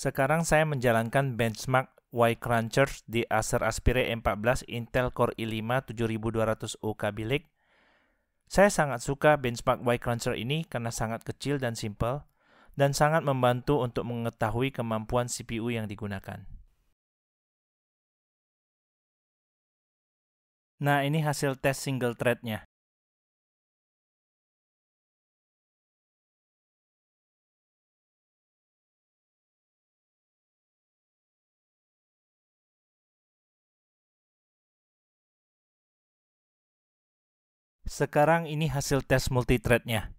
Sekarang saya menjalankan benchmark y Cruncher di Acer Aspire M14 Intel Core i5 7200 u Kabilik. Saya sangat suka benchmark Y-Cruncher ini karena sangat kecil dan simple, dan sangat membantu untuk mengetahui kemampuan CPU yang digunakan. Nah, ini hasil tes single thread-nya. Sekarang ini hasil tes multithreadnya.